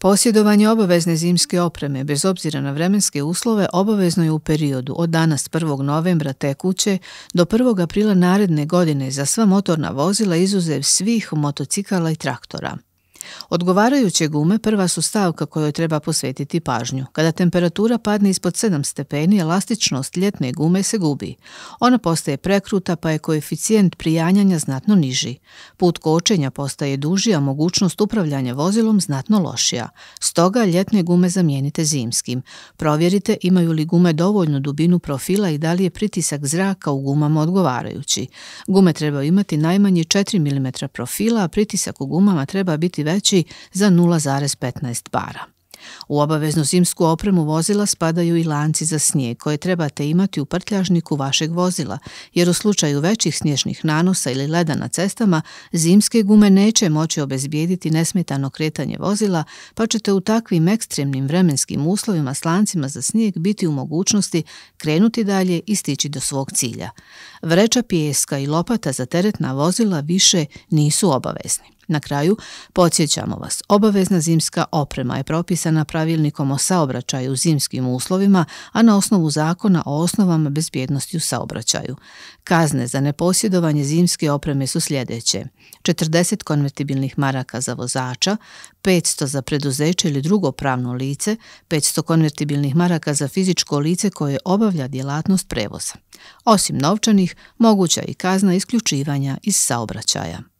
Posjedovanje obavezne zimske opreme bez obzira na vremenske uslove obavezno je u periodu od danas 1. novembra tekuće do 1. aprila naredne godine za sva motorna vozila izuzev svih motocikala i traktora. Odgovarajuće gume prva su stavka kojoj treba posvetiti pažnju. Kada temperatura padne ispod 7 stepeni, elastičnost ljetne gume se gubi. Ona postaje prekruta pa je koeficijent prijanjanja znatno niži. Put kočenja postaje duži, a mogućnost upravljanja vozilom znatno lošija. Stoga ljetne gume zamijenite zimskim. Provjerite imaju li gume dovoljnu dubinu profila i da li je pritisak zraka u gumama odgovarajući. Gume treba imati najmanje 4 mm profila, a pritisak u gumama treba biti veći za 0,15 bara. U obaveznu zimsku opremu vozila spadaju i lanci za snijeg koje trebate imati u prtljažniku vašeg vozila, jer u slučaju većih snježnih nanosa ili leda na cestama, zimske gume neće moći obezbijediti nesmetano kretanje vozila, pa ćete u takvim ekstremnim vremenskim uslovima s lancima za snijeg biti u mogućnosti krenuti dalje i stići do svog cilja. Vreća pijeska i lopata za teretna vozila više nisu obavezni. Na kraju, podsjećamo vas, obavezna zimska oprema je propisana pravilnikom o saobraćaju u zimskim uslovima, a na osnovu zakona o osnovama bezbjednosti u saobraćaju. Kazne za neposjedovanje zimske opreme su sljedeće. 40 konvertibilnih maraka za vozača, 500 za preduzeće ili drugo pravno lice, 500 konvertibilnih maraka za fizičko lice koje obavlja djelatnost prevoza. Osim novčanih, moguća je i kazna isključivanja iz saobraćaja.